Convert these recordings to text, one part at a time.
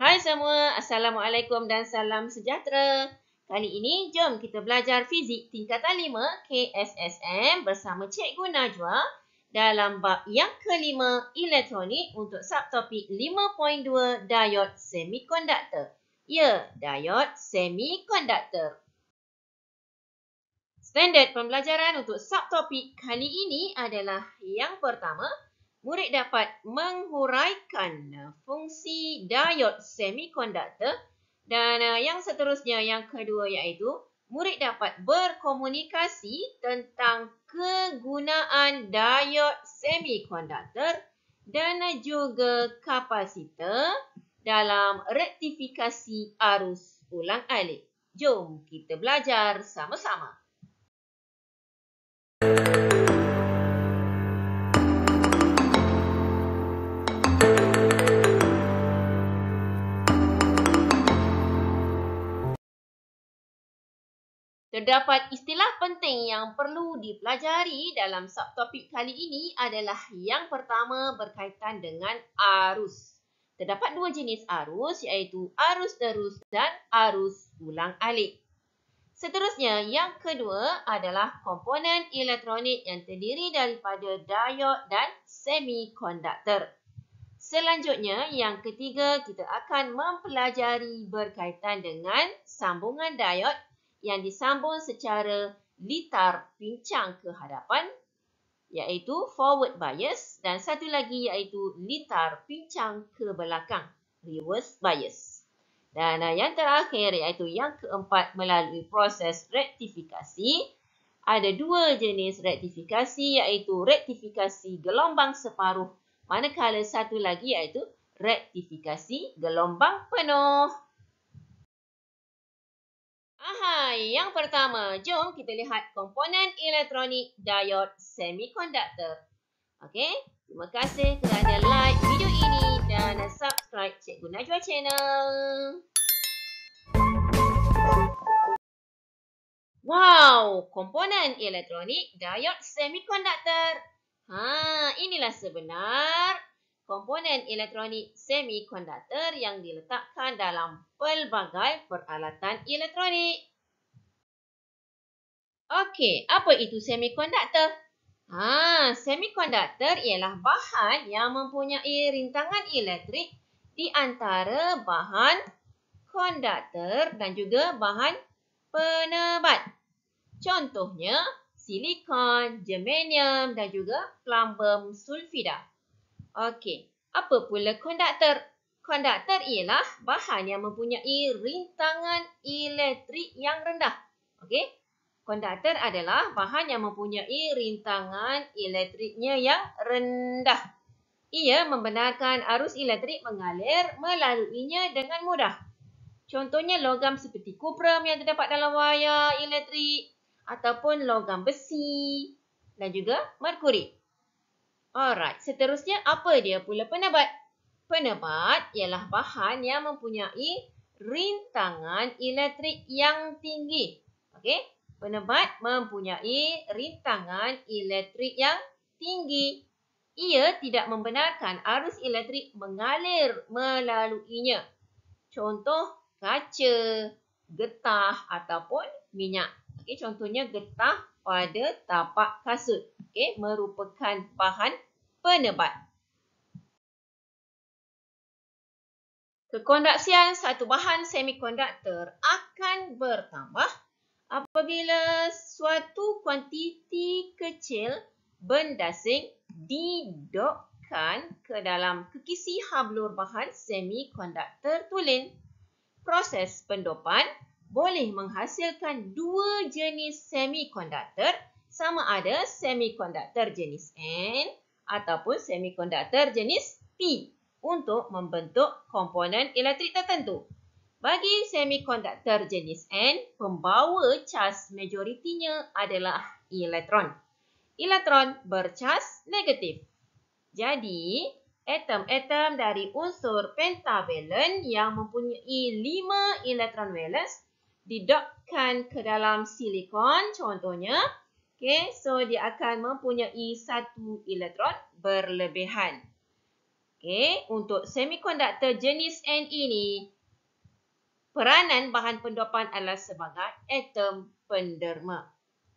Hai semua, Assalamualaikum dan salam sejahtera. Kali ini, jom kita belajar fizik tingkatan 5 KSSM bersama Cikgu Najwa dalam bab yang kelima elektronik untuk subtopik 5.2 diod semikonduktor. Ya, diod semikonduktor. Standard pembelajaran untuk subtopik kali ini adalah yang pertama, murid dapat menghuraikan fungsi diod semikonduktor dan eh, yang seterusnya, yang kedua iaitu murid dapat berkomunikasi tentang kegunaan diod semikonduktor dan eh, juga kapasitor dalam rektifikasi arus ulang alik. Jom kita belajar sama-sama. Terdapat istilah penting yang perlu dipelajari dalam subtopik kali ini adalah yang pertama berkaitan dengan arus. Terdapat dua jenis arus iaitu arus terus dan arus ulang alik. Seterusnya, yang kedua adalah komponen elektronik yang terdiri daripada diod dan semikonduktor. Selanjutnya, yang ketiga kita akan mempelajari berkaitan dengan sambungan diod yang disambung secara litar pincang ke hadapan iaitu forward bias dan satu lagi iaitu litar pincang ke belakang reverse bias. Dan eh, yang terakhir iaitu yang keempat melalui proses rektifikasi ada dua jenis rektifikasi iaitu rektifikasi gelombang separuh manakala satu lagi iaitu rektifikasi gelombang penuh. Hai, yang pertama, jom kita lihat komponen elektronik diode semikonduktor. Okey, terima kasih kerana like video ini dan subscribe Cikgu Najwa channel. Wow, komponen elektronik diode semikonduktor. Ha, inilah sebenar komponen elektronik semikonduktor yang diletakkan dalam pelbagai peralatan elektronik. Okey, apa itu semikonduktor? Ha, semikonduktor ialah bahan yang mempunyai rintangan elektrik di antara bahan konduktor dan juga bahan penebat. Contohnya, silikon, germanium dan juga plumbum sulfida. Okey. Apa pula konduktor? Konduktor ialah bahan yang mempunyai rintangan elektrik yang rendah. Okey. Konduktor adalah bahan yang mempunyai rintangan elektriknya yang rendah. Ia membenarkan arus elektrik mengalir melaluinya dengan mudah. Contohnya logam seperti kuprum yang terdapat dalam wayar elektrik ataupun logam besi dan juga merkuri. Alright, seterusnya apa dia pula penebat? Penebat ialah bahan yang mempunyai rintangan elektrik yang tinggi. Okey, penebat mempunyai rintangan elektrik yang tinggi. Ia tidak membenarkan arus elektrik mengalir melaluinya. Contoh, kaca, getah ataupun minyak. Okey, contohnya getah pada tapak kasut. Okey, merupakan bahan penebat. Kekondaksian satu bahan semikonduktor akan bertambah apabila suatu kuantiti kecil benda asing didokkan ke dalam kekisi hablur bahan semikonduktor tulen. Proses pendopan boleh menghasilkan dua jenis semikonduktor sama ada semikonduktor jenis N ataupun semikonduktor jenis P untuk membentuk komponen elektrik tertentu. Bagi semikonduktor jenis N, pembawa cas majoritinya adalah elektron. Elektron bercas negatif. Jadi, atom-atom dari unsur pentavalent yang mempunyai 5 elektron valence didokkan ke dalam silikon contohnya. Okay, so dia akan mempunyai satu elektron berlebihan. Okay, untuk semikonduktor jenis N ini, peranan bahan pendopan adalah sebagai atom penderma.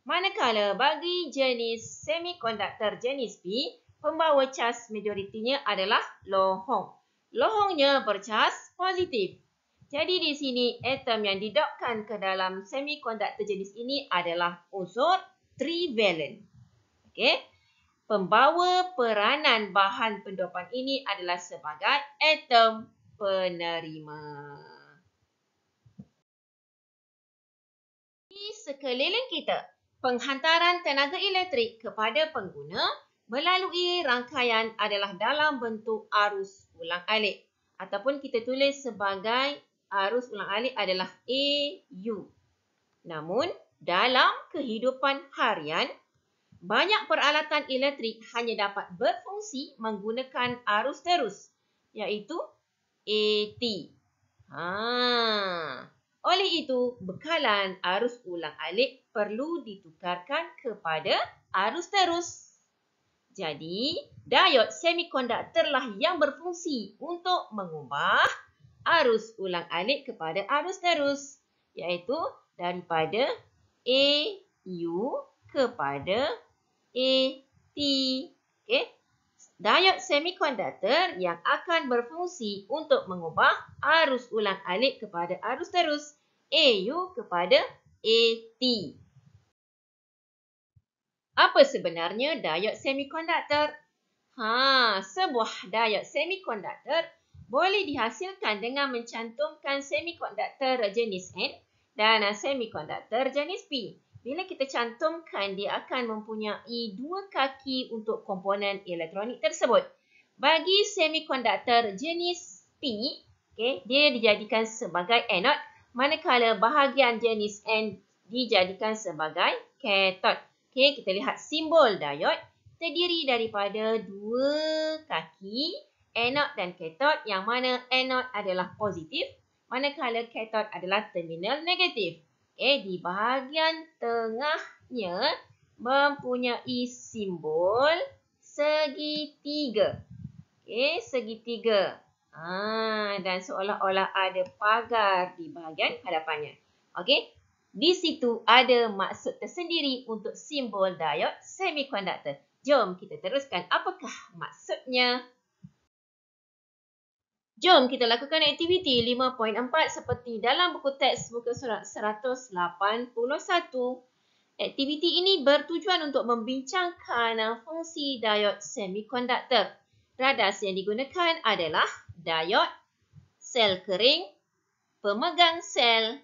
Manakala bagi jenis semikonduktor jenis P, pembawa cas majoritinya adalah lohong. Lohongnya bercas positif. Jadi di sini atom yang didokkan ke dalam semikonduktor jenis ini adalah unsur trivalent. Okey. Pembawa peranan bahan pendopan ini adalah sebagai atom penerima. Di sekeliling kita, penghantaran tenaga elektrik kepada pengguna melalui rangkaian adalah dalam bentuk arus ulang alik ataupun kita tulis sebagai arus ulang alik adalah AU. Namun, dalam kehidupan harian, banyak peralatan elektrik hanya dapat berfungsi menggunakan arus terus, iaitu AT. Ha. Oleh itu, bekalan arus ulang alik perlu ditukarkan kepada arus terus. Jadi, diode semikonduktorlah yang berfungsi untuk mengubah arus ulang alik kepada arus terus. Iaitu daripada AU kepada AT. Okay. Diod semikonduktor yang akan berfungsi untuk mengubah arus ulang alik kepada arus terus. AU kepada AT. Apa sebenarnya diod semikonduktor? Ha, sebuah diod semikonduktor boleh dihasilkan dengan mencantumkan semikonduktor jenis N dan semikonduktor jenis P. Bila kita cantumkan, dia akan mempunyai dua kaki untuk komponen elektronik tersebut. Bagi semikonduktor jenis P, okay, dia dijadikan sebagai anod, manakala bahagian jenis N dijadikan sebagai kathode. Okay, kita lihat simbol diod terdiri daripada dua kaki anod dan katod yang mana anod adalah positif manakala katod adalah terminal negatif. Okey, eh, di bahagian tengahnya mempunyai simbol segitiga. Okey, eh, segitiga. ah dan seolah-olah ada pagar di bahagian hadapannya. Okey, di situ ada maksud tersendiri untuk simbol diode semikonduktor. Jom kita teruskan apakah maksudnya. Jom kita lakukan aktiviti 5.4 seperti dalam buku teks muka surat 181. Aktiviti ini bertujuan untuk membincangkan fungsi diod semikonduktor. Radas yang digunakan adalah diod, sel kering, pemegang sel,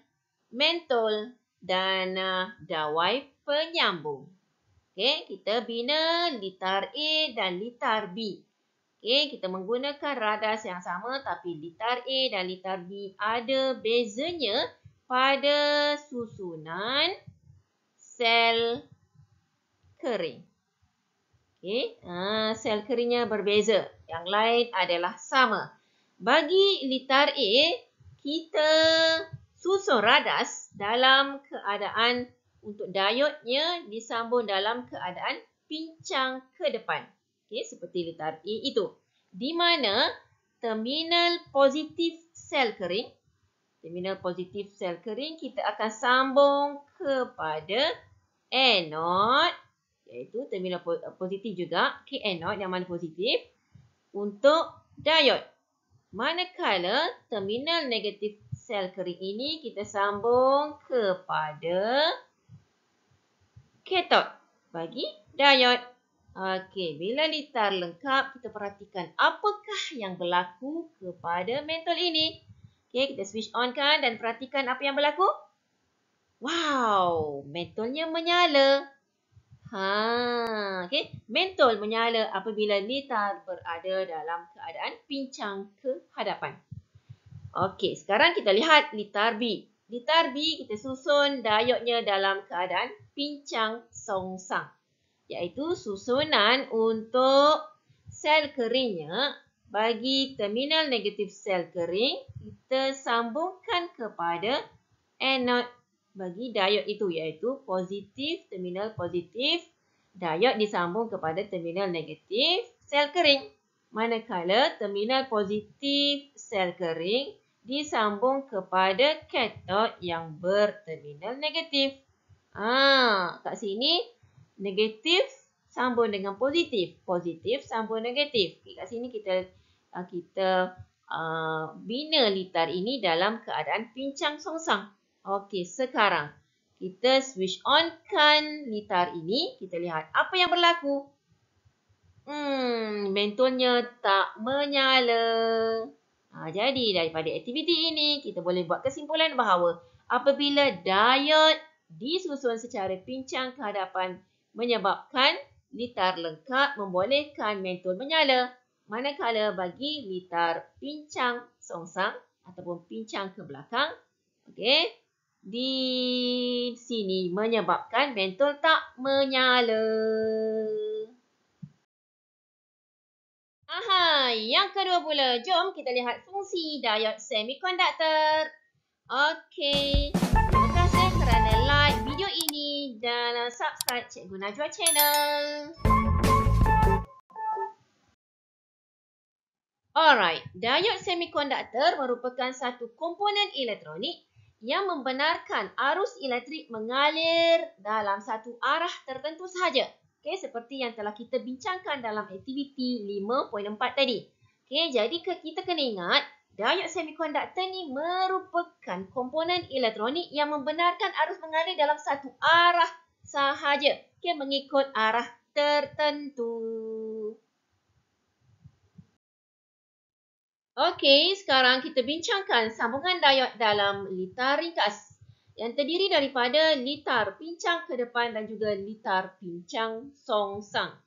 mentol dan uh, dawai penyambung. Okay, kita bina litar A dan litar B. Okay, kita menggunakan radas yang sama tapi litar A dan litar B ada bezanya pada susunan sel kering. Okay, ha, sel keringnya berbeza. Yang lain adalah sama. Bagi litar A, kita susun radas dalam keadaan untuk diodnya disambung dalam keadaan pincang ke depan. Okey, seperti letar A itu. Di mana terminal positif sel kering. Terminal positif sel kering kita akan sambung kepada anode. Iaitu terminal positif juga. ke anode yang mana positif. Untuk diode. Manakala terminal negatif sel kering ini kita sambung kepada katod bagi diode. Okey, bila litar lengkap, kita perhatikan apakah yang berlaku kepada mentol ini. Okey, kita switch on kan dan perhatikan apa yang berlaku. Wow, mentolnya menyala. Ha, okey, mentol menyala apabila litar berada dalam keadaan pincang ke hadapan. Okey, sekarang kita lihat litar B. Litar B kita susun diodnya dalam keadaan pincang songsang iaitu susunan untuk sel keringnya bagi terminal negatif sel kering kita sambungkan kepada anod bagi diod itu iaitu positif terminal positif diod disambung kepada terminal negatif sel kering manakala terminal positif sel kering disambung kepada katod yang berterminal negatif ah kat sini negatif sambung dengan positif. Positif sambung negatif. Okay, kat sini kita uh, kita uh, bina litar ini dalam keadaan pincang songsang. Okey, sekarang kita switch onkan litar ini. Kita lihat apa yang berlaku. Hmm, mentolnya tak menyala. Ha, jadi daripada aktiviti ini, kita boleh buat kesimpulan bahawa apabila diod disusun secara pincang ke hadapan menyebabkan litar lengkap membolehkan mentol menyala manakala bagi litar pincang songsang ataupun pincang ke belakang okey di sini menyebabkan mentol tak menyala Aha, yang kedua pula, jom kita lihat fungsi diode semikonduktor. Okey video ini dan subscribe Cikgu Najwa channel. Alright, diod semikonduktor merupakan satu komponen elektronik yang membenarkan arus elektrik mengalir dalam satu arah tertentu sahaja. Okay, seperti yang telah kita bincangkan dalam aktiviti 5.4 tadi. Okay, jadi kita kena ingat Diod semiconductor ni merupakan komponen elektronik yang membenarkan arus mengalir dalam satu arah sahaja. Okey, mengikut arah tertentu. Okey, sekarang kita bincangkan sambungan diod dalam litar ringkas yang terdiri daripada litar pincang ke depan dan juga litar pincang songsang.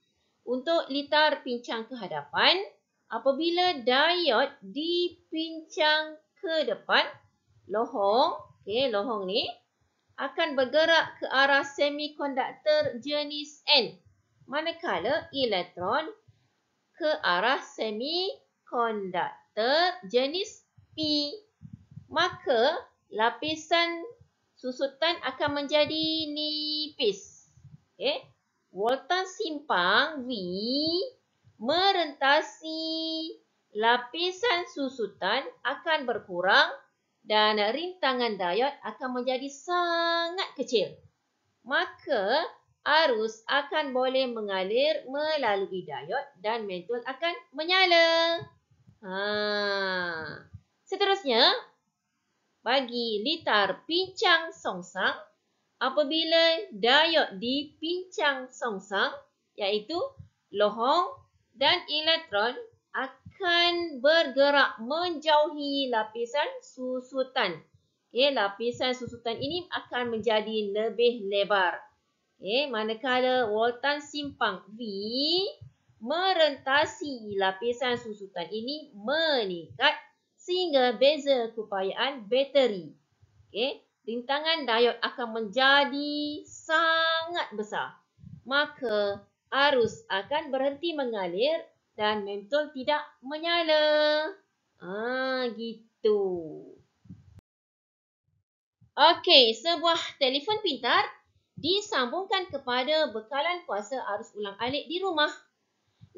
Untuk litar pincang ke hadapan, apabila diod dipincang ke depan, lohong, okay lohong ni akan bergerak ke arah semikonduktor jenis N. Manakala elektron ke arah semikonduktor jenis P. Maka lapisan susutan akan menjadi nipis. Okay, Voltan simpang V merentasi lapisan susutan akan berkurang dan rintangan diod akan menjadi sangat kecil. Maka arus akan boleh mengalir melalui diod dan mentol akan menyala. Ha. Seterusnya, bagi litar pincang songsang, apabila diod dipincang songsang, iaitu lohong dan elektron akan bergerak menjauhi lapisan susutan. Okay, lapisan susutan ini akan menjadi lebih lebar. Okay, manakala voltan simpang V merentasi lapisan susutan ini meningkat sehingga beza keupayaan bateri. Okay, rintangan diode akan menjadi sangat besar. Maka arus akan berhenti mengalir dan mentol tidak menyala. Ah, gitu. Okey, sebuah telefon pintar disambungkan kepada bekalan kuasa arus ulang alik di rumah.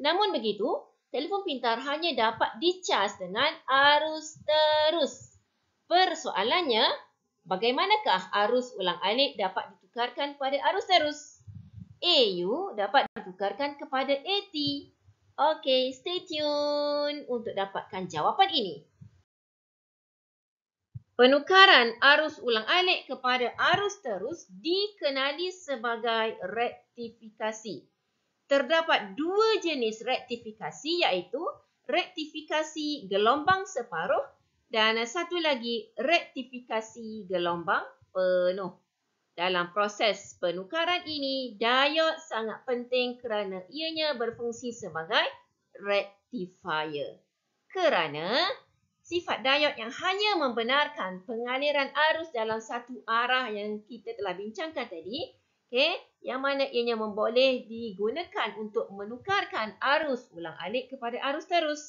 Namun begitu, telefon pintar hanya dapat dicas dengan arus terus. Persoalannya, bagaimanakah arus ulang alik dapat ditukarkan pada arus terus? AU dapat ditukarkan kepada AT. Okey, stay tune untuk dapatkan jawapan ini. Penukaran arus ulang-alik kepada arus terus dikenali sebagai rektifikasi. Terdapat dua jenis rektifikasi iaitu rektifikasi gelombang separuh dan satu lagi rektifikasi gelombang penuh. Dalam proses penukaran ini, diod sangat penting kerana ianya berfungsi sebagai rectifier. Kerana sifat diod yang hanya membenarkan pengaliran arus dalam satu arah yang kita telah bincangkan tadi, okay, yang mana ianya memboleh digunakan untuk menukarkan arus ulang-alik kepada arus terus.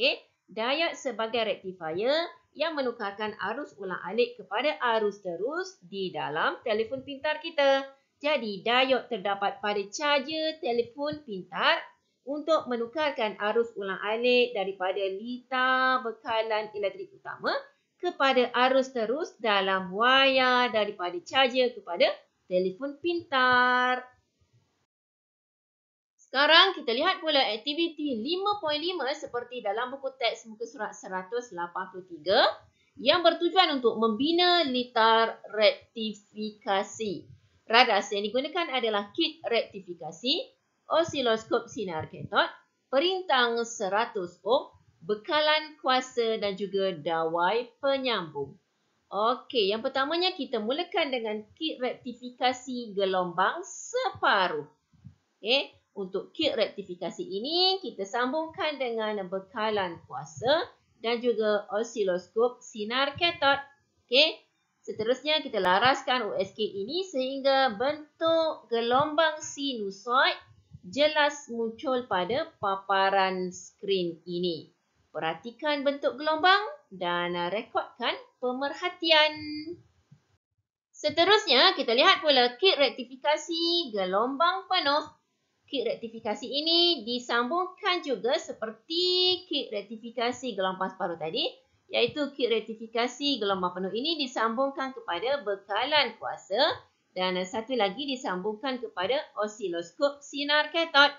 Okay diode sebagai rectifier yang menukarkan arus ulang-alik kepada arus terus di dalam telefon pintar kita. Jadi diode terdapat pada charger telefon pintar untuk menukarkan arus ulang-alik daripada litar bekalan elektrik utama kepada arus terus dalam wayar daripada charger kepada telefon pintar. Sekarang kita lihat pula aktiviti 5.5 seperti dalam buku teks muka surat 183 yang bertujuan untuk membina litar rektifikasi. Radar yang digunakan adalah kit rektifikasi, osiloskop sinar ketot, perintang 100 ohm, bekalan kuasa dan juga dawai penyambung. Okey, yang pertamanya kita mulakan dengan kit rektifikasi gelombang separuh. Okey. Untuk kit rektifikasi ini, kita sambungkan dengan bekalan kuasa dan juga osiloskop sinar ketot. Okey, seterusnya kita laraskan USK ini sehingga bentuk gelombang sinusoid jelas muncul pada paparan skrin ini. Perhatikan bentuk gelombang dan rekodkan pemerhatian. Seterusnya, kita lihat pula kit rektifikasi gelombang penuh kit rektifikasi ini disambungkan juga seperti kit rektifikasi gelombang separuh tadi iaitu kit rektifikasi gelombang penuh ini disambungkan kepada bekalan kuasa dan satu lagi disambungkan kepada osiloskop sinar ketod.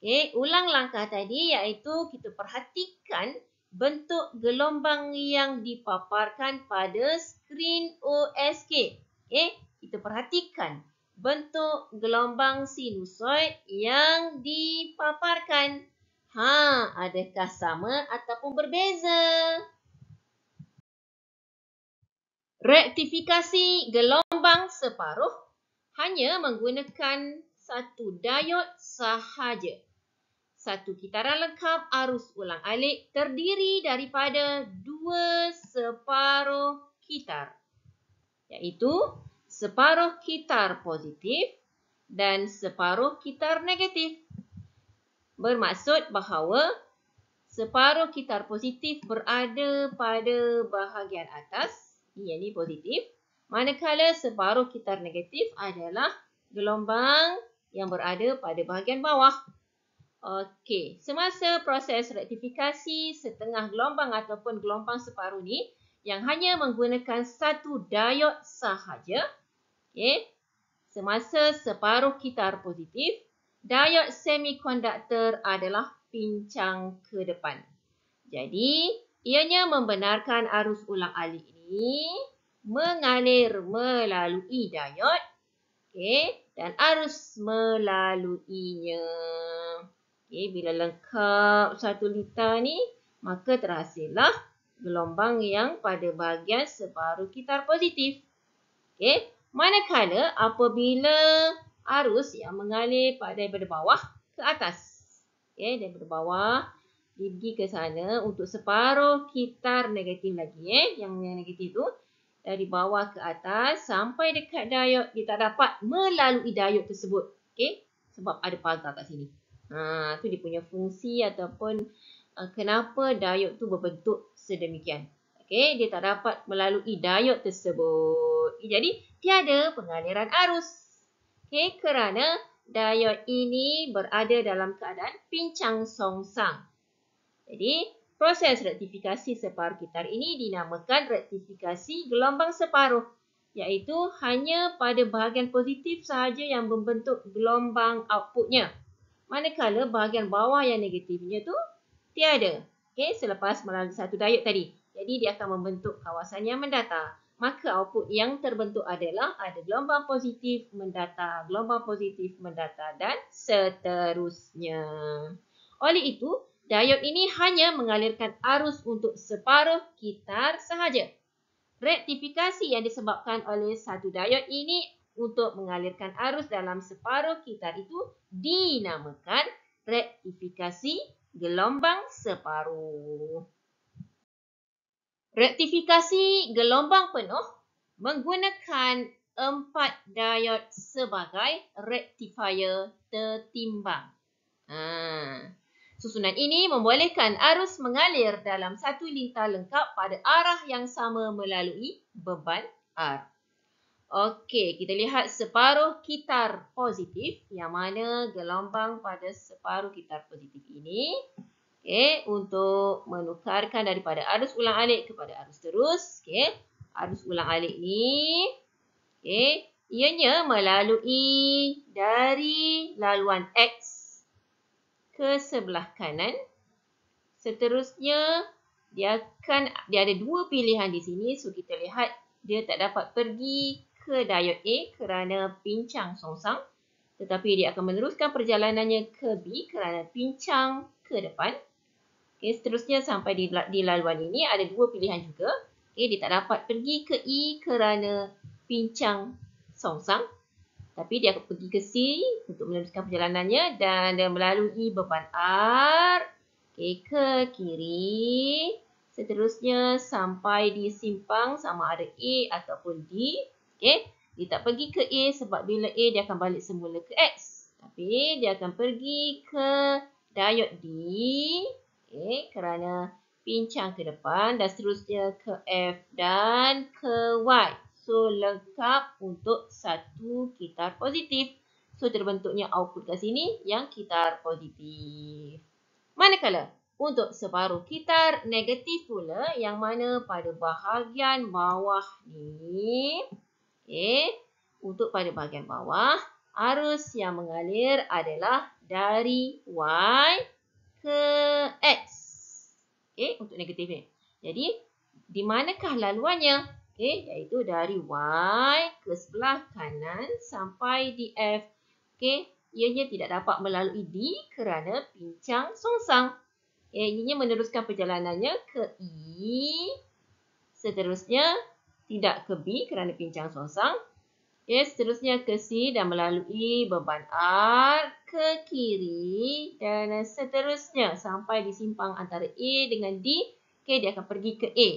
Okay, ulang langkah tadi iaitu kita perhatikan bentuk gelombang yang dipaparkan pada skrin OSK. Okay, kita perhatikan bentuk gelombang sinusoid yang dipaparkan. Ha, adakah sama ataupun berbeza? Rektifikasi gelombang separuh hanya menggunakan satu diod sahaja. Satu kitaran lengkap arus ulang-alik terdiri daripada dua separuh kitar. Iaitu separuh kitar positif dan separuh kitar negatif. Bermaksud bahawa separuh kitar positif berada pada bahagian atas, iaitu positif, manakala separuh kitar negatif adalah gelombang yang berada pada bahagian bawah. Okey, semasa proses rektifikasi setengah gelombang ataupun gelombang separuh ni yang hanya menggunakan satu diod sahaja, Okay. Semasa separuh kitar positif, diod semikonduktor adalah pincang ke depan. Jadi, ianya membenarkan arus ulang alik ini mengalir melalui diod okay, dan arus melaluinya. Okay, bila lengkap satu litar ni, maka terhasillah gelombang yang pada bahagian separuh kitar positif. Okay. Manakala apabila arus yang mengalir daripada bawah ke atas. Okay, ya, daripada bawah, dia pergi ke sana untuk separuh kitar negatif lagi. Eh, yang negatif tu dari bawah ke atas sampai dekat diod, dia tak dapat melalui diod tersebut. Okay, sebab ada pagar kat sini. Ha, tu dia punya fungsi ataupun uh, kenapa diod tu berbentuk sedemikian. Okey, dia tak dapat melalui diod tersebut. Eh, jadi, tiada pengaliran arus. Okey, kerana diod ini berada dalam keadaan pincang songsang. Jadi, proses rektifikasi separuh gitar ini dinamakan rektifikasi gelombang separuh. Iaitu hanya pada bahagian positif sahaja yang membentuk gelombang outputnya. Manakala bahagian bawah yang negatifnya tu tiada. Okey, selepas melalui satu diod tadi. Jadi dia akan membentuk kawasan yang mendata. Maka output yang terbentuk adalah ada gelombang positif mendata, gelombang positif mendata dan seterusnya. Oleh itu, diod ini hanya mengalirkan arus untuk separuh kitar sahaja. Rektifikasi yang disebabkan oleh satu diod ini untuk mengalirkan arus dalam separuh kitar itu dinamakan rektifikasi gelombang separuh. Rektifikasi gelombang penuh menggunakan empat diod sebagai rectifier tertimbang. Ha. Susunan ini membolehkan arus mengalir dalam satu lintar lengkap pada arah yang sama melalui beban R. Okey, kita lihat separuh kitar positif yang mana gelombang pada separuh kitar positif ini okay, untuk menukarkan daripada arus ulang alik kepada arus terus. Okay. Arus ulang alik ni, okay, ianya melalui dari laluan X ke sebelah kanan. Seterusnya, dia akan, dia ada dua pilihan di sini. So, kita lihat dia tak dapat pergi ke diod A kerana pincang songsang. Tetapi dia akan meneruskan perjalanannya ke B kerana pincang ke depan. Okay, seterusnya sampai di, di laluan ini ada dua pilihan juga. Okay, dia tak dapat pergi ke E kerana pincang songsang. Tapi dia akan pergi ke C untuk meneruskan perjalanannya dan dia melalui beban R okay, ke kiri. Seterusnya sampai di simpang sama ada A ataupun D. Okay. Dia tak pergi ke A sebab bila A dia akan balik semula ke X. Tapi dia akan pergi ke diode D. Okey, kerana pincang ke depan dan seterusnya ke F dan ke Y. So, lengkap untuk satu kitar positif. So, terbentuknya output kat sini yang kitar positif. Manakala, untuk separuh kitar negatif pula yang mana pada bahagian bawah ni. okay? untuk pada bahagian bawah, arus yang mengalir adalah dari Y ke X. Okey, untuk negatif ni. Jadi, di manakah laluannya? Okey, iaitu dari Y ke sebelah kanan sampai di F. Okey, ianya tidak dapat melalui D kerana pincang songsang. Okey, ianya meneruskan perjalanannya ke E. Seterusnya, tidak ke B kerana pincang songsang. Ya, seterusnya ke C dan melalui beban R ke kiri dan seterusnya sampai di simpang antara A dengan D. Okey, dia akan pergi ke A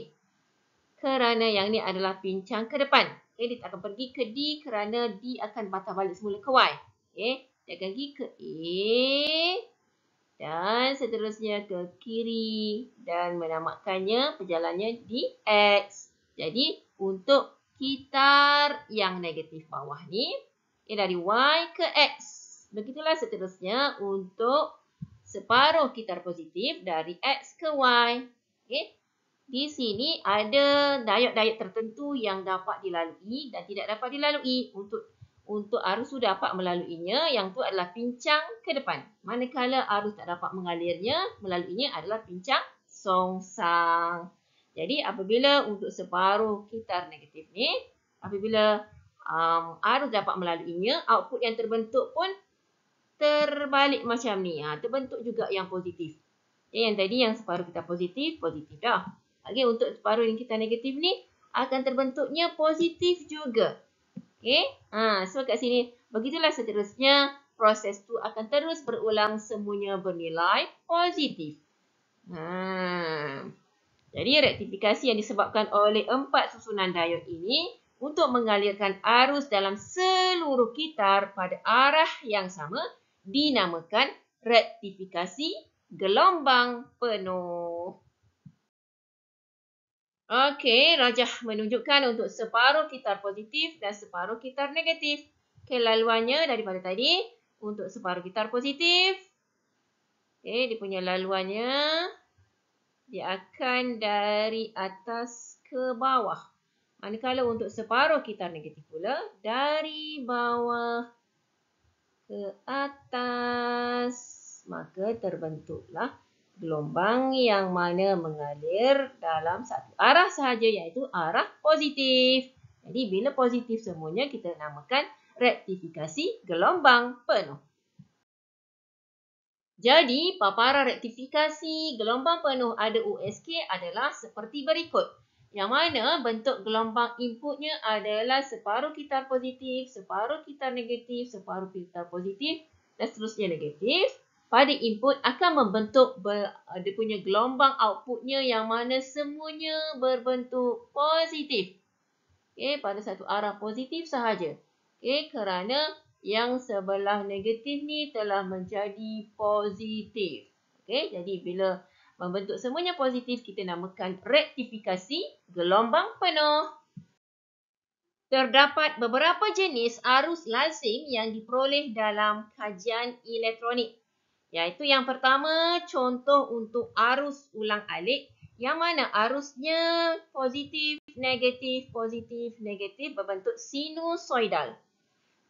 kerana yang ni adalah pincang ke depan. Okey, dia tak akan pergi ke D kerana D akan patah balik semula ke Y. Okey, dia akan pergi ke A dan seterusnya ke kiri dan menamakannya perjalanannya di X. Jadi, untuk sekitar yang negatif bawah ni. Ia dari Y ke X. Begitulah seterusnya untuk separuh kitar positif dari X ke Y. Okay. Di sini ada dayak-dayak tertentu yang dapat dilalui dan tidak dapat dilalui untuk untuk arus sudah dapat melaluinya, yang tu adalah pincang ke depan. Manakala arus tak dapat mengalirnya, melaluinya adalah pincang songsang. Jadi apabila untuk separuh kitar negatif ni, apabila um, arus dapat melaluinya, output yang terbentuk pun terbalik macam ni. Ha, terbentuk juga yang positif. Jadi ya, yang tadi yang separuh kita positif, positif dah. Okey, untuk separuh yang kita negatif ni, akan terbentuknya positif juga. Okay, ha, so kat sini, begitulah seterusnya proses tu akan terus berulang semuanya bernilai positif. Haa. Jadi rektifikasi yang disebabkan oleh empat susunan diod ini untuk mengalirkan arus dalam seluruh kitar pada arah yang sama dinamakan rektifikasi gelombang penuh. Okey, rajah menunjukkan untuk separuh kitar positif dan separuh kitar negatif. Kelaluannya daripada tadi untuk separuh kitar positif. Okey, dia punya laluannya dia akan dari atas ke bawah. Manakala untuk separuh kita negatif pula, dari bawah ke atas, maka terbentuklah gelombang yang mana mengalir dalam satu arah sahaja iaitu arah positif. Jadi bila positif semuanya kita namakan rektifikasi gelombang penuh. Jadi, paparan rektifikasi gelombang penuh ada USK adalah seperti berikut. Yang mana bentuk gelombang inputnya adalah separuh kitar positif, separuh kitar negatif, separuh kitar positif dan seterusnya negatif. Pada input akan membentuk ber, dia punya gelombang outputnya yang mana semuanya berbentuk positif. Okay, pada satu arah positif sahaja. Okay, kerana yang sebelah negatif ni telah menjadi positif. Okey, jadi bila membentuk semuanya positif, kita namakan rektifikasi gelombang penuh. Terdapat beberapa jenis arus lazim yang diperoleh dalam kajian elektronik. Yaitu yang pertama, contoh untuk arus ulang-alik yang mana arusnya positif, negatif, positif, negatif berbentuk sinusoidal.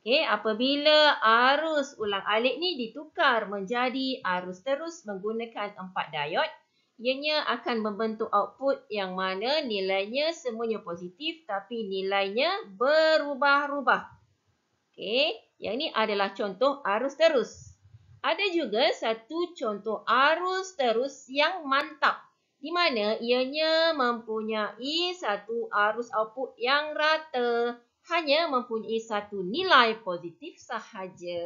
Okey, apabila arus ulang-alik ni ditukar menjadi arus terus menggunakan empat diod, ianya akan membentuk output yang mana nilainya semuanya positif tapi nilainya berubah-ubah. Okey, yang ini adalah contoh arus terus. Ada juga satu contoh arus terus yang mantap di mana ianya mempunyai satu arus output yang rata hanya mempunyai satu nilai positif sahaja.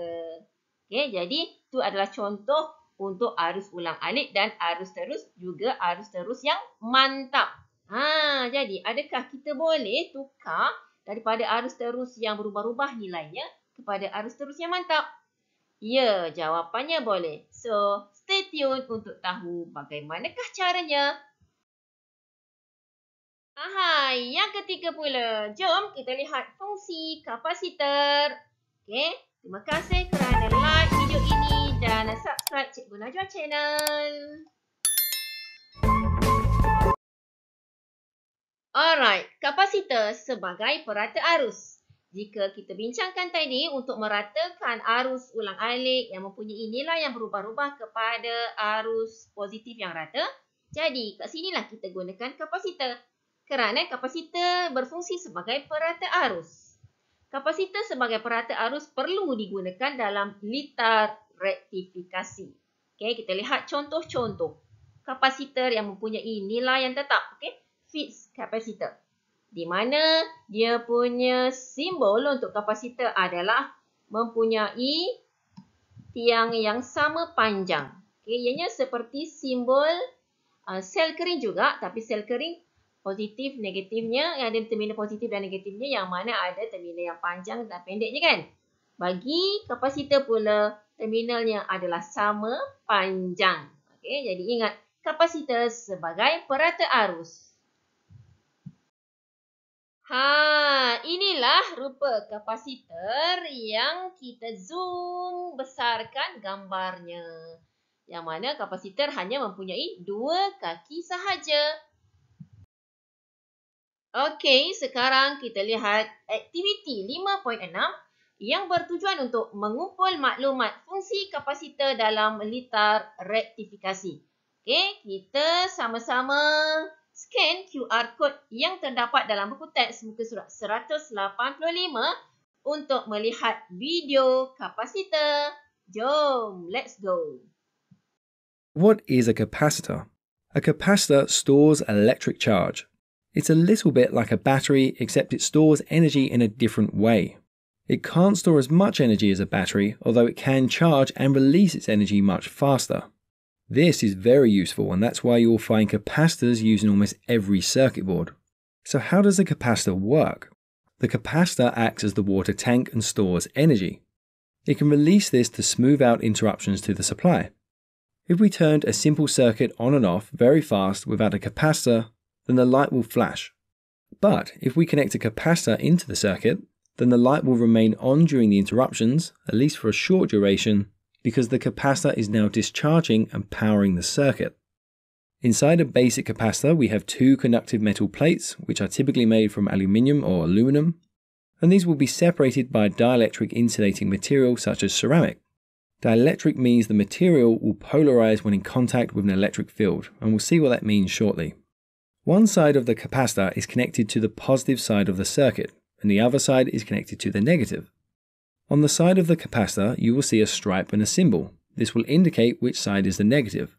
Okay, jadi itu adalah contoh untuk arus ulang alik dan arus terus juga arus terus yang mantap. Ha, jadi adakah kita boleh tukar daripada arus terus yang berubah-ubah nilainya kepada arus terus yang mantap? Ya, jawapannya boleh. So, stay tuned untuk tahu bagaimanakah caranya. Aha, yang ketiga pula. Jom kita lihat fungsi kapasitor. Okay, terima kasih kerana like video ini dan subscribe Cikgu Najwa channel. Alright, kapasitor sebagai perata arus. Jika kita bincangkan tadi untuk meratakan arus ulang alik yang mempunyai nilai yang berubah-ubah kepada arus positif yang rata, jadi kat sinilah kita gunakan kapasitor. Kerana eh, kapasitor berfungsi sebagai perata arus. Kapasitor sebagai perata arus perlu digunakan dalam litar rektifikasi. Okay, kita lihat contoh-contoh kapasitor yang mempunyai nilai yang tetap, Okay, Fixed kapasitor. Di mana dia punya simbol untuk kapasitor adalah mempunyai tiang yang sama panjang. Okay, ianya seperti simbol uh, sel kering juga tapi sel kering positif negatifnya yang ada terminal positif dan negatifnya yang mana ada terminal yang panjang dan pendeknya kan bagi kapasitor pula terminalnya adalah sama panjang Okay, jadi ingat kapasitor sebagai perata arus ha inilah rupa kapasitor yang kita zoom besarkan gambarnya yang mana kapasitor hanya mempunyai dua kaki sahaja Okey, sekarang kita lihat aktiviti 5.6 yang bertujuan untuk mengumpul maklumat fungsi kapasitor dalam litar rektifikasi. Okey, kita sama-sama scan QR code yang terdapat dalam buku teks muka surat 185 untuk melihat video kapasitor. Jom, let's go. What is a capacitor? A capacitor stores electric charge. It's a little bit like a battery, except it stores energy in a different way. It can't store as much energy as a battery, although it can charge and release its energy much faster. This is very useful, and that's why you'll find capacitors used in almost every circuit board. So, how does a capacitor work? The capacitor acts as the water tank and stores energy. It can release this to smooth out interruptions to the supply. If we turned a simple circuit on and off very fast without a capacitor, then the light will flash. But if we connect a capacitor into the circuit, then the light will remain on during the interruptions, at least for a short duration, because the capacitor is now discharging and powering the circuit. Inside a basic capacitor, we have two conductive metal plates, which are typically made from aluminium or aluminum, and these will be separated by a dielectric insulating material such as ceramic. Dielectric means the material will polarize when in contact with an electric field, and we'll see what that means shortly. One side of the capacitor is connected to the positive side of the circuit, and the other side is connected to the negative. On the side of the capacitor, you will see a stripe and a symbol. This will indicate which side is the negative.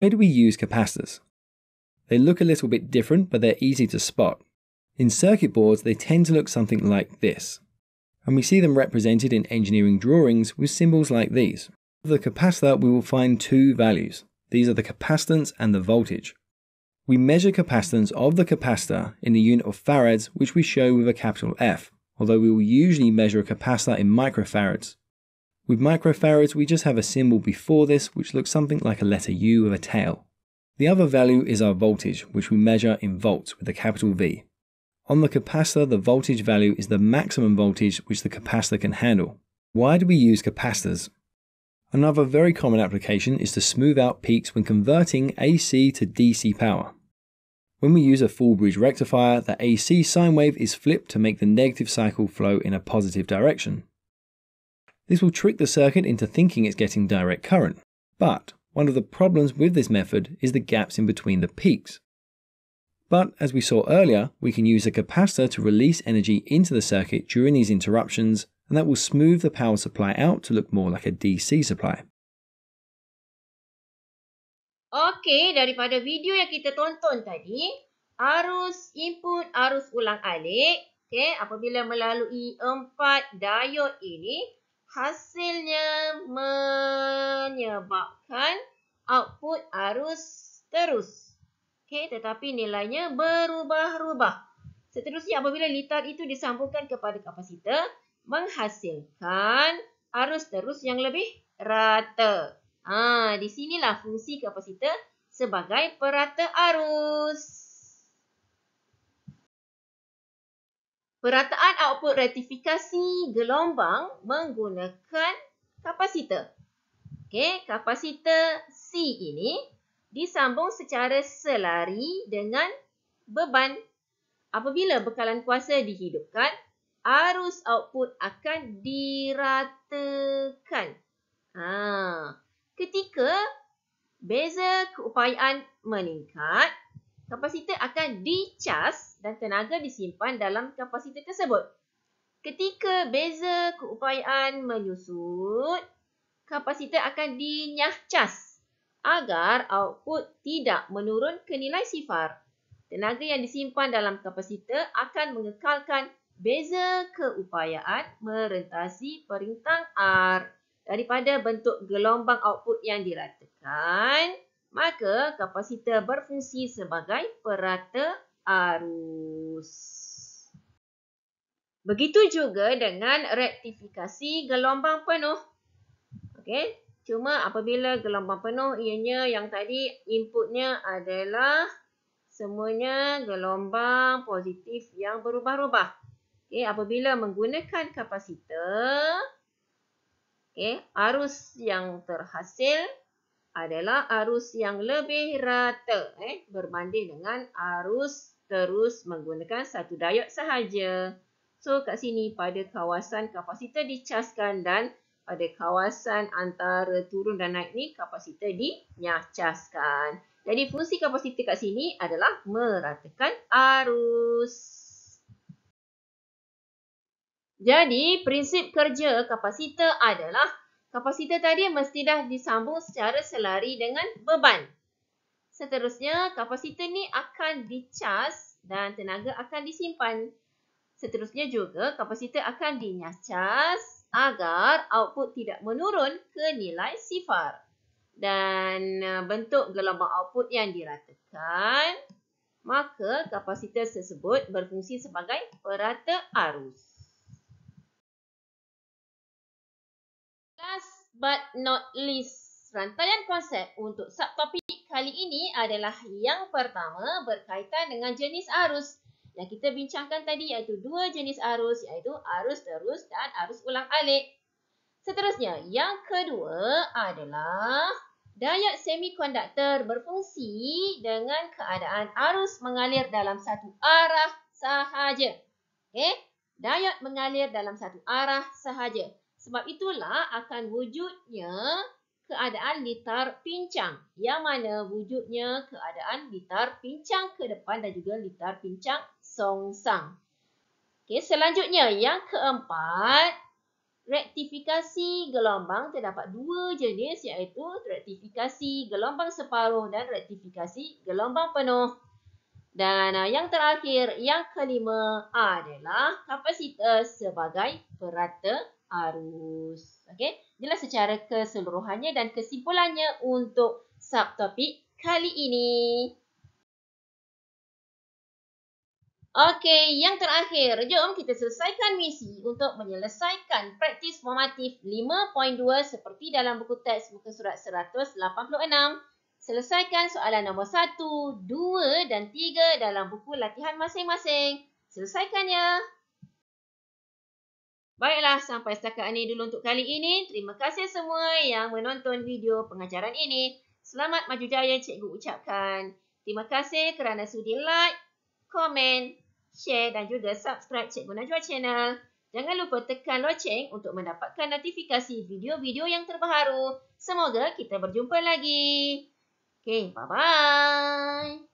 Where do we use capacitors? They look a little bit different, but they're easy to spot. In circuit boards, they tend to look something like this. And we see them represented in engineering drawings with symbols like these. For the capacitor, we will find two values. These are the capacitance and the voltage. We measure capacitance of the capacitor in the unit of farads, which we show with a capital F, although we will usually measure a capacitor in microfarads. With microfarads, we just have a symbol before this, which looks something like a letter U with a tail. The other value is our voltage, which we measure in volts with a capital V. On the capacitor, the voltage value is the maximum voltage which the capacitor can handle. Why do we use capacitors? Another very common application is to smooth out peaks when converting AC to DC power. When we use a full bridge rectifier, the AC sine wave is flipped to make the negative cycle flow in a positive direction. This will trick the circuit into thinking it's getting direct current, but one of the problems with this method is the gaps in between the peaks. But as we saw earlier, we can use a capacitor to release energy into the circuit during these interruptions and that will smooth the power supply out to look more like a DC supply. Okey, daripada video yang kita tonton tadi, arus input arus ulang alik, okay? apabila melalui empat diode ini, hasilnya menyebabkan output arus terus. okay? tetapi nilainya berubah-ubah. Seterusnya apabila litar itu disambungkan kepada kapasitor, menghasilkan arus terus yang lebih rata. Ha, di sinilah fungsi kapasitor sebagai perata arus. Perataan output ratifikasi gelombang menggunakan kapasitor. Okay, kapasitor C ini disambung secara selari dengan beban apabila bekalan kuasa dihidupkan arus output akan diratakan. Ha. Ketika beza keupayaan meningkat, kapasitor akan dicas dan tenaga disimpan dalam kapasitor tersebut. Ketika beza keupayaan menyusut, kapasitor akan dinyahcas agar output tidak menurun ke nilai sifar. Tenaga yang disimpan dalam kapasitor akan mengekalkan Beza keupayaan merentasi perintang R daripada bentuk gelombang output yang diratakan, maka kapasitor berfungsi sebagai perata arus. Begitu juga dengan rektifikasi gelombang penuh. Okey, cuma apabila gelombang penuh ianya yang tadi inputnya adalah semuanya gelombang positif yang berubah-ubah. Okey, apabila menggunakan kapasitor, okey, arus yang terhasil adalah arus yang lebih rata eh, berbanding dengan arus terus menggunakan satu diod sahaja. So kat sini pada kawasan kapasitor dicaskan dan pada kawasan antara turun dan naik ni kapasitor dinyacaskan. Jadi fungsi kapasitor kat sini adalah meratakan arus. Jadi, prinsip kerja kapasitor adalah kapasitor tadi mesti dah disambung secara selari dengan beban. Seterusnya, kapasitor ni akan dicas dan tenaga akan disimpan. Seterusnya juga, kapasitor akan dinyacas agar output tidak menurun ke nilai sifar. Dan eh, bentuk gelombang output yang diratakan, maka kapasitor tersebut berfungsi sebagai perata arus. but not least, rantaian konsep untuk subtopik kali ini adalah yang pertama berkaitan dengan jenis arus yang kita bincangkan tadi iaitu dua jenis arus iaitu arus terus dan arus ulang alik. Seterusnya, yang kedua adalah dayat semikonduktor berfungsi dengan keadaan arus mengalir dalam satu arah sahaja. Okay? Eh, dayat mengalir dalam satu arah sahaja. Sebab itulah akan wujudnya keadaan litar pincang. Yang mana wujudnya keadaan litar pincang ke depan dan juga litar pincang songsang. Okey, selanjutnya yang keempat, rektifikasi gelombang terdapat dua jenis iaitu rektifikasi gelombang separuh dan rektifikasi gelombang penuh. Dan uh, yang terakhir, yang kelima adalah kapasitas sebagai perata arus. Okey, jelas secara keseluruhannya dan kesimpulannya untuk subtopik kali ini. Okey, yang terakhir, jom kita selesaikan misi untuk menyelesaikan praktis formatif 5.2 seperti dalam buku teks muka surat 186. Selesaikan soalan nombor 1, 2 dan 3 dalam buku latihan masing-masing. Selesaikannya. Baiklah, sampai setakat ini dulu untuk kali ini. Terima kasih semua yang menonton video pengajaran ini. Selamat maju jaya cikgu ucapkan. Terima kasih kerana sudi like, komen, share dan juga subscribe Cikgu Najwa channel. Jangan lupa tekan loceng untuk mendapatkan notifikasi video-video yang terbaru. Semoga kita berjumpa lagi. Okay, bye-bye.